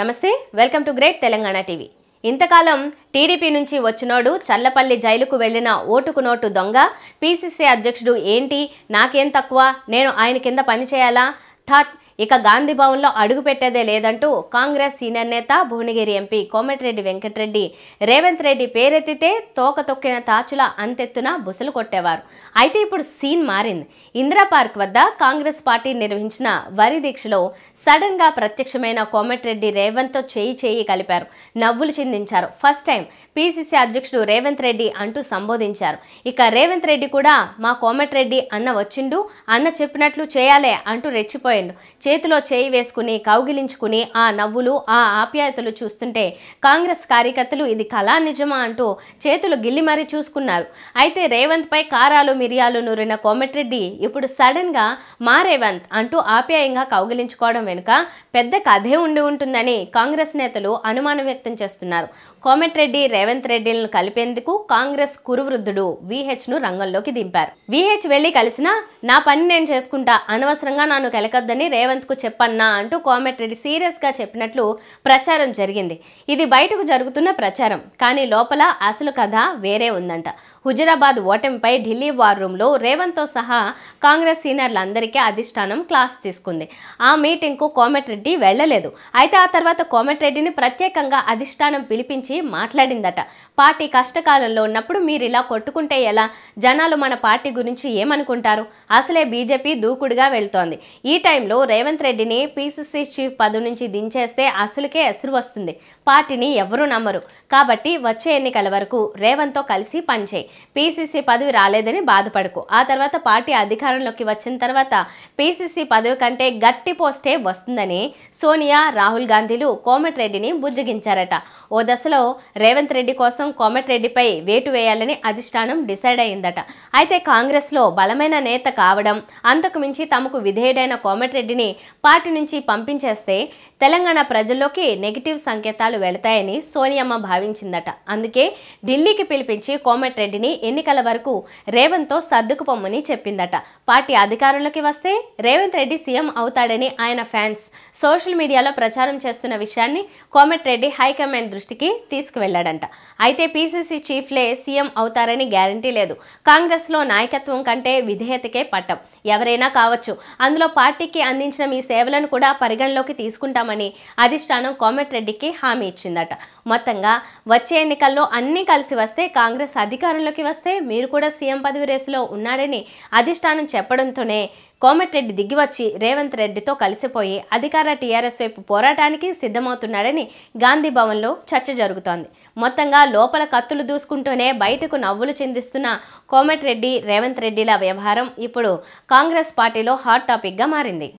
నమస్తే welcome to great Telangana TV ఇంతకాలం TDP నుంచి వచ్చినోడు చల్లపల్లి జైలుకు వెళ్లిన ఓటుకు నోటు దొంగ పీసీసీ అధ్యక్షుడు ఏంటి నాకేం తక్కువ నేను ఆయన కింద పనిచేయాలా థాట్ ఇక గాంధీ అడుగు అడుగుపెట్టేదే లేదంటూ కాంగ్రెస్ సీనియర్ నేత భువనగిరి ఎంపీ కోమటిరెడ్డి వెంకటరెడ్డి రేవంత్ రెడ్డి పేరెత్తితే తోక తొక్కిన తాచుల అంతెత్తున బుసలు కొట్టేవారు అయితే ఇప్పుడు సీన్ మారింది ఇందిరా పార్క్ వద్ద కాంగ్రెస్ పార్టీ నిర్వహించిన వరి దీక్షలో సడన్ గా ప్రత్యక్షమైన కోమటిరెడ్డి రేవంత్ తో చేయి చేయి కలిపారు నవ్వులు చిందించారు ఫస్ట్ టైం పీసీసీ అధ్యక్షుడు రేవంత్ రెడ్డి అంటూ సంబోధించారు ఇక రేవంత్ రెడ్డి కూడా మా కోమటిరెడ్డి అన్న వచ్చిండు అన్న చెప్పినట్లు చేయాలే అంటూ రెచ్చిపోయిండు చేతిలో చేయి వేసుకుని కౌగిలించుకుని ఆ నవ్వులు ఆ ఆప్యాయతలు చూస్తుంటే కాంగ్రెస్ కార్యకర్తలు ఇది కళా నిజమా అంటూ చేతులు గిల్లి మరీ చూసుకున్నారు అయితే రేవంత్పై కారాలు మిరియాలు నూరిన కోమటిరెడ్డి ఇప్పుడు సడన్గా మా రేవంత్ అంటూ ఆప్యాయంగా కౌగిలించుకోవడం వెనుక పెద్ద కథే ఉండి ఉంటుందని కాంగ్రెస్ నేతలు అనుమానం వ్యక్తం చేస్తున్నారు కోమటిరెడ్డి రేవంత్ రెడ్డిలను కలిపేందుకు కాంగ్రెస్ కురువృద్ధుడు విహెచ్ను రంగంలోకి దింపారు విహెచ్ వెళ్ళి కలిసినా నా పని నేను చేసుకుంటా అనవసరంగా నన్ను కలకద్దని రేవంత్ రేవంత్కు చెప్పన్నా అంటూ కోమటిరెడ్డి సీరియస్గా చెప్పినట్లు ప్రచారం జరిగింది ఇది బయటకు జరుగుతున్న ప్రచారం కానీ లోపల అసలు కథ వేరే ఉందంట హుజరాబాద్ ఓటమిపై ఢిల్లీ వార్ రూమ్లో రేవంత్తో సహా కాంగ్రెస్ సీనియర్లందరికీ అధిష్టానం క్లాస్ తీసుకుంది ఆ మీటింగ్కు కోమటిరెడ్డి వెళ్ళలేదు అయితే ఆ తర్వాత కోమటిరెడ్డిని ప్రత్యేకంగా అధిష్టానం పిలిపించి మాట్లాడిందట పార్టీ కష్టకాలంలో ఉన్నప్పుడు మీరు ఇలా కొట్టుకుంటే ఎలా జనాలు మన పార్టీ గురించి ఏమనుకుంటారు అసలే బీజేపీ దూకుడుగా వెళ్తోంది ఈ టైంలో రేవంత్ రేవంత్ రెడ్డిని పీసీసీ చీఫ్ పదవి నుంచి దించేస్తే అసలుకే ఎసురు వస్తుంది పార్టీని ఎవరూ నమ్మరు కాబట్టి వచ్చే ఎన్నికల వరకు రేవంత్తో కలిసి పనిచేయి పీసీసీ పదవి రాలేదని బాధపడకు ఆ తర్వాత పార్టీ అధికారంలోకి వచ్చిన తర్వాత పీసీసీ పదవి కంటే గట్టి పోస్టే వస్తుందని సోనియా రాహుల్ గాంధీలు కోమటిరెడ్డిని బుజ్జగించారట ఓ దశలో రేవంత్ రెడ్డి కోసం కోమటిరెడ్డిపై వేటు వేయాలని అధిష్టానం డిసైడ్ అయిందట అయితే కాంగ్రెస్లో బలమైన నేత కావడం అంతకుమించి తమకు విధేయుడైన కోమటిరెడ్డిని పార్టీ నుంచి పంపించేస్తే తెలంగాణ ప్రజల్లోకి నెగిటివ్ సంకేతాలు వెళతాయని సోనియమ్మ భావించిందట అందుకే ఢిల్లీకి పిలిపించి కోమటిరెడ్డిని ఎన్నికల వరకు రేవంత్తో సర్దుకుపొమ్మని చెప్పిందట పార్టీ అధికారంలోకి వస్తే రేవంత్ రెడ్డి సీఎం అవుతాడని ఆయన ఫ్యాన్స్ సోషల్ మీడియాలో ప్రచారం చేస్తున్న విషయాన్ని కోమటిరెడ్డి హైకమాండ్ దృష్టికి తీసుకువెళ్లాడంట అయితే పీసీసీ చీఫ్లే సీఎం అవుతారని గ్యారంటీ లేదు కాంగ్రెస్లో నాయకత్వం కంటే విధేయతకే పట్టం ఎవరైనా కావచ్చు అందులో పార్టీకి అందించిన మీ సేవలను కూడా పరిగణలోకి తీసుకుంటామని అధిష్టానం కోమటిరెడ్డికి హామీ ఇచ్చిందట మొత్తంగా వచ్చే ఎన్నికల్లో అన్నీ కలిసి వస్తే కాంగ్రెస్ అధికారంలోకి వస్తే మీరు కూడా సీఎం పదవి రేసులో ఉన్నాడని అధిష్టానం చెప్పడంతోనే కోమటిరెడ్డి దిగివచ్చి రేవంత్ రెడ్డితో కలిసిపోయి అధికార టీఆర్ఎస్ వైపు పోరాటానికి సిద్ధమవుతున్నాడని గాంధీ భవన్లో చర్చ జరుగుతోంది మొత్తంగా లోపల కత్తులు దూసుకుంటూనే బయటకు నవ్వులు చెందిస్తున్న కోమటిరెడ్డి రేవంత్ రెడ్డిల వ్యవహారం ఇప్పుడు కాంగ్రెస్ పార్టీలో హాట్ టాపిక్గా మారింది